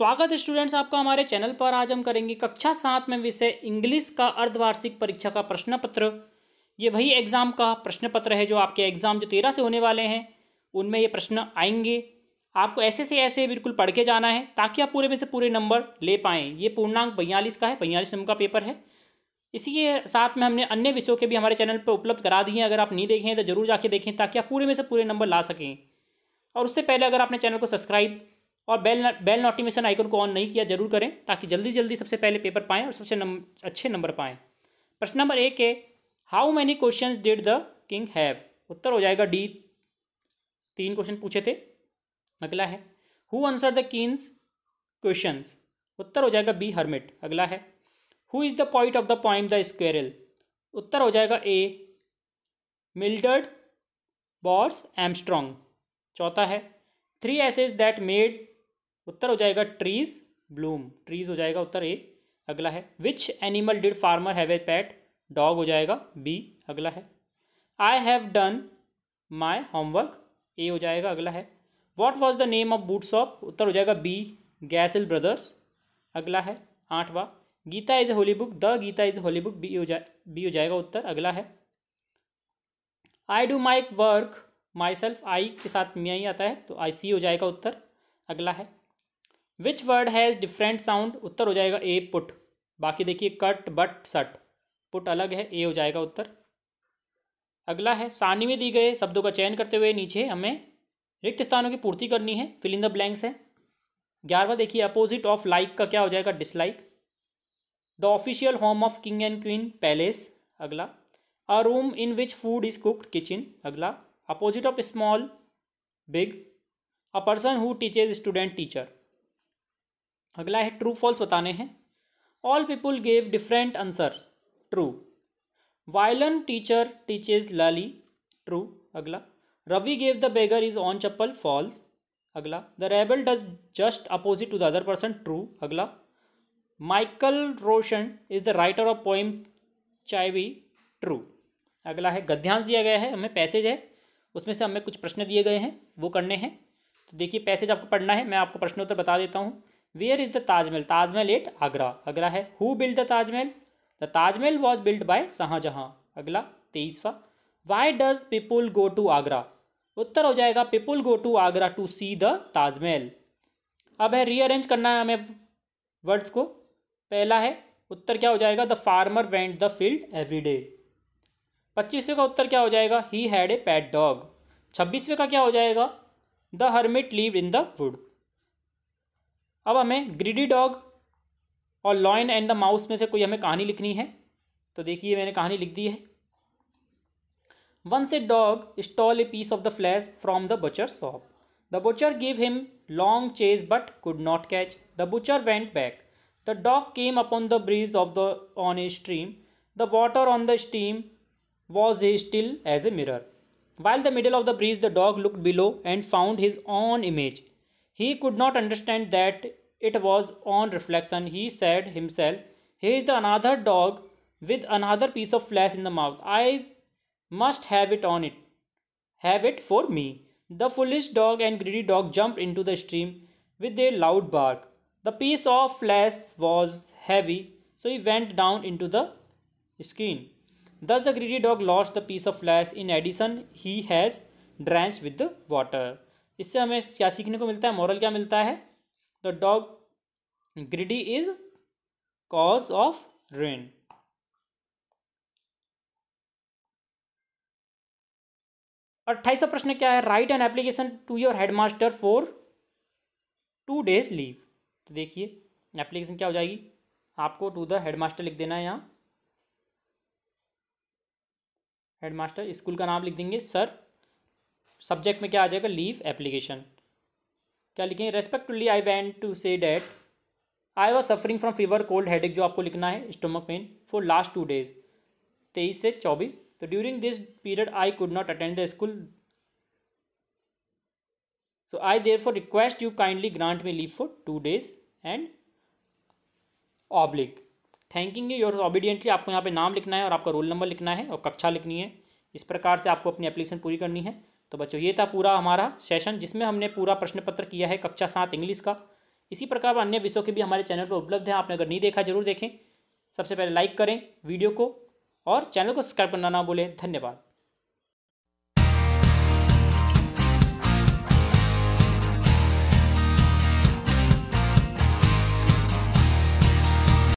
स्वागत है स्टूडेंट्स आपका हमारे चैनल पर आज हम करेंगे कक्षा सात में विषय इंग्लिश का अर्धवार्षिक परीक्षा का प्रश्न पत्र ये वही एग्ज़ाम का प्रश्न पत्र है जो आपके एग्ज़ाम जो तेरह से होने वाले हैं उनमें ये प्रश्न आएंगे आपको ऐसे से ऐसे बिल्कुल पढ़ के जाना है ताकि आप पूरे में से पूरे नंबर ले पाएँ ये पूर्णांक बयालीस का है बयालीस नंबर का पेपर है इसी के साथ में हमने अन्य विषयों के भी हमारे चैनल पर उपलब्ध करा दिए हैं अगर आप नहीं देखें तो जरूर जाके देखें ताकि आप पूरे में से पूरे नंबर ला सकें और उससे पहले अगर आपने चैनल को सब्सक्राइब और बेल बेल नोटिफिकेशन आइकन को ऑन नहीं किया जरूर करें ताकि जल्दी जल्दी सबसे पहले पेपर पाएँ और सबसे नम, अच्छे नंबर पाएँ प्रश्न नंबर एक है how many question did the king have उत्तर हो जाएगा डी तीन क्वेश्चन पूछे थे अगला है who answer the king's question उत्तर हो जाएगा बी हरमिट अगला है who is the point of the point the squirrel उत्तर हो जाएगा ए मिल्टर्ड बॉर्स एमस्ट्रॉन्ग चौथा है थ्री एसेज दैट मेड उत्तर हो जाएगा ट्रीज ब्लूम ट्रीज हो जाएगा उत्तर ए अगला है which animal did farmer have a pet dog हो जाएगा बी अगला है I have done my homework A हो जाएगा अगला है what was the name of boot shop उत्तर हो जाएगा बी गैसल ब्रदर्स अगला है आठवा Gita is a holy book the Gita is a holy book B हो जाए बी हो जाएगा उत्तर अगला है I do my work myself आई के साथ मियाँ ही आता है तो आई सी हो जाएगा उत्तर अगला है which word has different sound उत्तर हो जाएगा ए पुट बाकी देखिए कट बट सट पुट अलग है ए हो जाएगा उत्तर अगला है सानी में दी गए शब्दों का चयन करते हुए नीचे हमें रिक्त स्थानों की पूर्ति करनी है फिल इन द ब्लैंक्स है ग्यारहवा देखिए अपोजिट ऑफ लाइक का क्या हो जाएगा dislike the official home of king and queen palace अगला a room in which food is cooked kitchen अगला opposite of small big a person who teaches student teacher अगला है ट्रू फॉल्स बताने हैं all people gave different answer true violin teacher teaches Lali true अगला Ravi gave the beggar is on chappal false अगला the rebel does just opposite to the other person true अगला Michael Rosen is the writer of poem चाइवी true अगला है गद्यांश दिया गया है हमें पैसेज है उसमें से हमें कुछ प्रश्न दिए गए हैं वो करने हैं तो देखिए पैसेज आपको पढ़ना है मैं आपको प्रश्नोत्तर बता देता हूँ where is the Taj Mahal Taj Mahal at Agra Agra है who build the Taj Mahal the Taj Mahal was build by Shah Jahan अगला तेईसवा why does people go to Agra उत्तर हो जाएगा people go to Agra to see the Taj Mahal अब है रीअरेंज करना है हमें वर्ड्स को पहला है उत्तर क्या हो जाएगा the farmer went the field every day पच्चीसवें का उत्तर क्या हो जाएगा he had a pet dog छब्बीसवें का क्या हो जाएगा the hermit live in the wood अब हमें ग्रीडी डॉग और लॉयन एंड द माउस में से कोई हमें कहानी लिखनी है तो देखिए मैंने कहानी लिख दी है once a dog stole a piece of the flesh from the butcher shop the butcher give him long chase but could not catch the butcher went back the dog came upon the bridge of the on a stream the water on the steam was a still as a mirror while the middle of the bridge the dog look below and found his own image he could not understand that It was on reflection, he said himself, Here's the another dog with another piece of flesh in the mouth. I must have it on it. Have it for me. The foolish dog and greedy dog jumped into the stream with a loud bark. The piece of flesh was heavy, so he went down into the skin. Thus, the greedy dog lost the piece of flesh. In addition, he has drenched with the water. इससे हमें क्या सीखने को मिलता है moral क्या मिलता है the dog greedy is cause of ruin अट्ठाईसवा प्रश्न क्या है write an application to your headmaster for two days leave तो देखिए एप्लीकेशन क्या हो जाएगी आपको टू द हेडमास्टर लिख देना है यहाँ हेडमास्टर स्कूल का नाम लिख देंगे सर सब्जेक्ट में क्या आ जाएगा लीव एप्लीकेशन क्या लिखें respectfully I want to say that I was suffering from fever cold head जो आपको लिखना है stomach pain for last two days तेईस से चौबीस तो during this period I could not attend the school so I there for request you kindly grant me leave for two days and oblige thanking you your obediently आपको यहाँ पे नाम लिखना है और आपका रोल नंबर लिखना है और कक्षा लिखनी है इस प्रकार से आपको अपनी एप्लीकेशन पूरी करनी है तो बच्चों ये था पूरा हमारा सेशन जिसमें हमने पूरा प्रश्न पत्र किया है कक्षा सात इंग्लिश का इसी प्रकार अन्य विषयों के भी हमारे चैनल पर उपलब्ध हैं आपने अगर नहीं देखा जरूर देखें सबसे पहले लाइक करें वीडियो को और चैनल को सब्सक्राइब करना ना बोलें धन्यवाद